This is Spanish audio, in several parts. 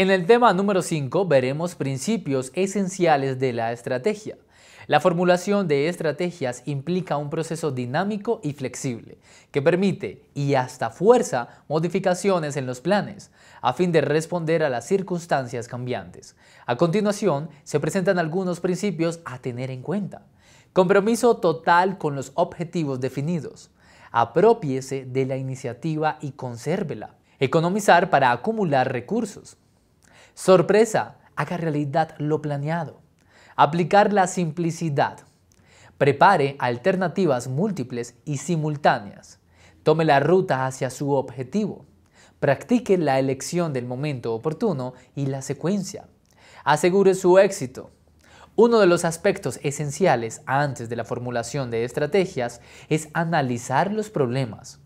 En el tema número 5 veremos principios esenciales de la estrategia. La formulación de estrategias implica un proceso dinámico y flexible que permite y hasta fuerza modificaciones en los planes a fin de responder a las circunstancias cambiantes. A continuación, se presentan algunos principios a tener en cuenta. Compromiso total con los objetivos definidos. Apropiese de la iniciativa y consérvela. Economizar para acumular recursos. Sorpresa, haga realidad lo planeado. Aplicar la simplicidad. Prepare alternativas múltiples y simultáneas. Tome la ruta hacia su objetivo. Practique la elección del momento oportuno y la secuencia. Asegure su éxito. Uno de los aspectos esenciales antes de la formulación de estrategias es analizar los problemas.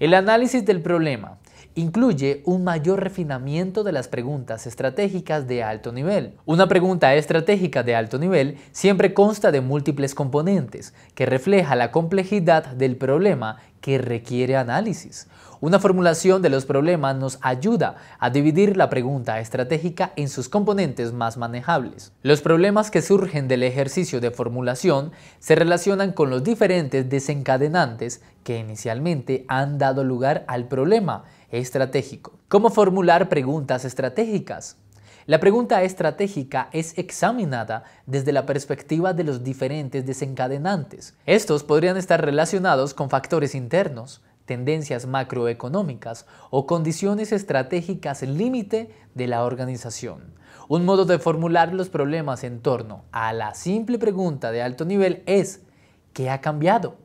El análisis del problema incluye un mayor refinamiento de las preguntas estratégicas de alto nivel. Una pregunta estratégica de alto nivel siempre consta de múltiples componentes, que refleja la complejidad del problema que requiere análisis. Una formulación de los problemas nos ayuda a dividir la pregunta estratégica en sus componentes más manejables. Los problemas que surgen del ejercicio de formulación se relacionan con los diferentes desencadenantes que inicialmente han dado lugar al problema estratégico. ¿Cómo formular preguntas estratégicas? La pregunta estratégica es examinada desde la perspectiva de los diferentes desencadenantes. Estos podrían estar relacionados con factores internos, tendencias macroeconómicas o condiciones estratégicas límite de la organización. Un modo de formular los problemas en torno a la simple pregunta de alto nivel es ¿qué ha cambiado?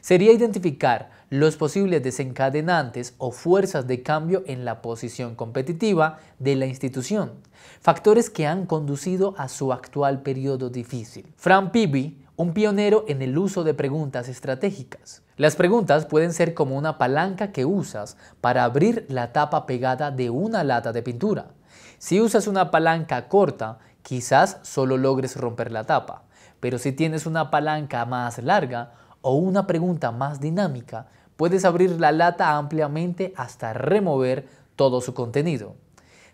Sería identificar los posibles desencadenantes o fuerzas de cambio en la posición competitiva de la institución, factores que han conducido a su actual periodo difícil. Frank Pibi, un pionero en el uso de preguntas estratégicas. Las preguntas pueden ser como una palanca que usas para abrir la tapa pegada de una lata de pintura. Si usas una palanca corta, quizás solo logres romper la tapa, pero si tienes una palanca más larga, o una pregunta más dinámica, puedes abrir la lata ampliamente hasta remover todo su contenido.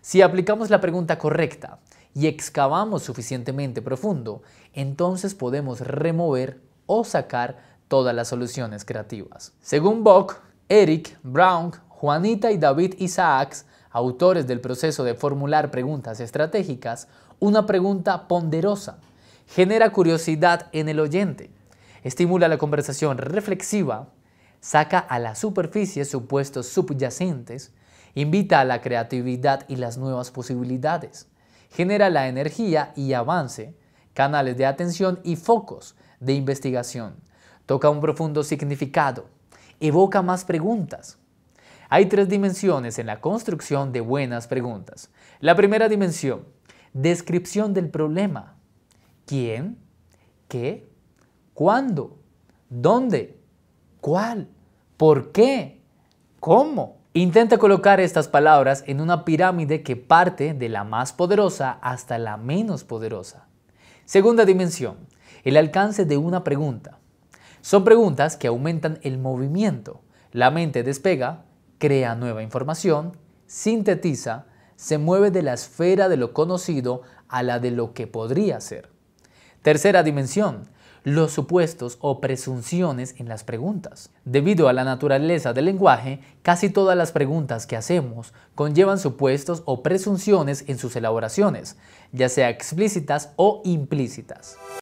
Si aplicamos la pregunta correcta y excavamos suficientemente profundo, entonces podemos remover o sacar todas las soluciones creativas. Según Bock, Eric, Brown, Juanita y David Isaacs, autores del proceso de formular preguntas estratégicas, una pregunta ponderosa genera curiosidad en el oyente, estimula la conversación reflexiva, saca a la superficie supuestos subyacentes, invita a la creatividad y las nuevas posibilidades, genera la energía y avance, canales de atención y focos de investigación, toca un profundo significado, evoca más preguntas. Hay tres dimensiones en la construcción de buenas preguntas. La primera dimensión, descripción del problema. ¿Quién? ¿Qué? ¿Cuándo? ¿Dónde? ¿Cuál? ¿Por qué? ¿Cómo? Intenta colocar estas palabras en una pirámide que parte de la más poderosa hasta la menos poderosa. Segunda dimensión, el alcance de una pregunta. Son preguntas que aumentan el movimiento. La mente despega, crea nueva información, sintetiza, se mueve de la esfera de lo conocido a la de lo que podría ser. Tercera dimensión, los supuestos o presunciones en las preguntas. Debido a la naturaleza del lenguaje, casi todas las preguntas que hacemos conllevan supuestos o presunciones en sus elaboraciones, ya sea explícitas o implícitas.